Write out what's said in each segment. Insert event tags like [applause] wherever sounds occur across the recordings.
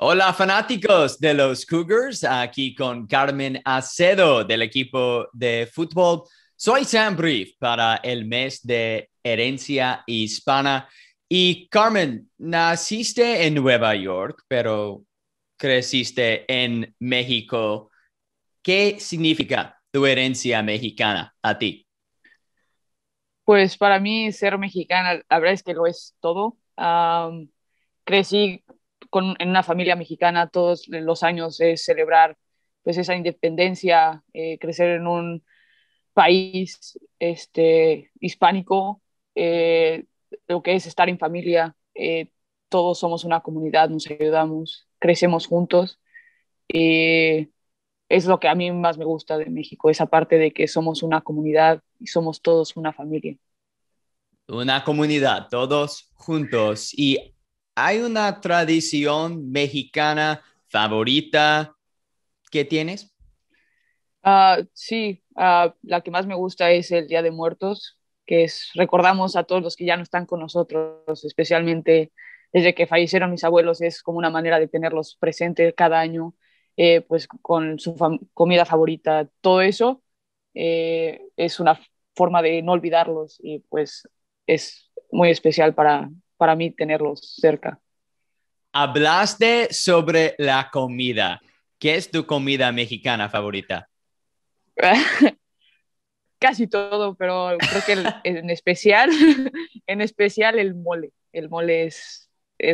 Hola fanáticos de los Cougars, aquí con Carmen Acedo del equipo de fútbol. Soy Sam Brief para el mes de herencia hispana. Y Carmen, naciste en Nueva York, pero creciste en México. ¿Qué significa tu herencia mexicana a ti? Pues para mí ser mexicana, la verdad es que lo es todo. crecí con, en una familia mexicana todos los años es celebrar pues esa independencia, eh, crecer en un país este, hispánico, eh, lo que es estar en familia, eh, todos somos una comunidad, nos ayudamos, crecemos juntos. y es lo que a mí más me gusta de México, esa parte de que somos una comunidad y somos todos una familia. Una comunidad, todos juntos. Y ¿Hay una tradición mexicana favorita que tienes? Ah, sí, ah, la que más me gusta es el Día de Muertos, que es, recordamos a todos los que ya no están con nosotros, especialmente desde que fallecieron mis abuelos, es como una manera de tenerlos presentes cada año, eh, pues con su comida favorita, todo eso eh, es una forma de no olvidarlos y pues es muy especial para, para mí tenerlos cerca. Hablaste sobre la comida. ¿Qué es tu comida mexicana favorita? [laughs] Casi todo, pero creo que en especial, [laughs] en especial el mole. El mole es,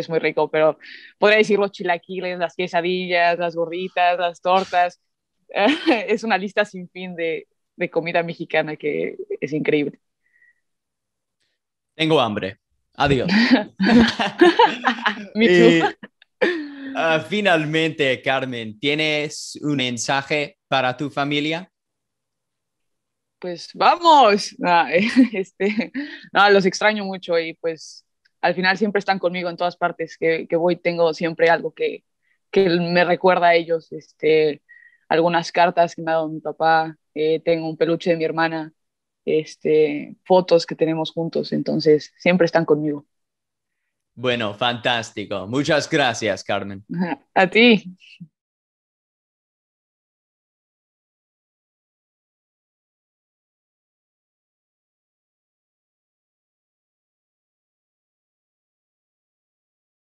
muy rico, pero podría decir los chilaquiles, las quesadillas, las gorditas, las tortas. [laughs] es una lista sin fin de comida mexicana que es increíble. Tengo hambre. Adiós. [laughs] Eh, ah, finalmente, Carmen, ¿tienes un mensaje para tu familia? Pues vamos, ah, [laughs] este, los extraño mucho y pues al final siempre están conmigo en todas partes que, voy, tengo siempre algo que, me recuerda a ellos, este, algunas cartas que me ha dado mi papá, eh, tengo un peluche de mi hermana, este, fotos que tenemos juntos, entonces siempre están conmigo. Bueno, fantástico. Muchas gracias, Carmen. A ti.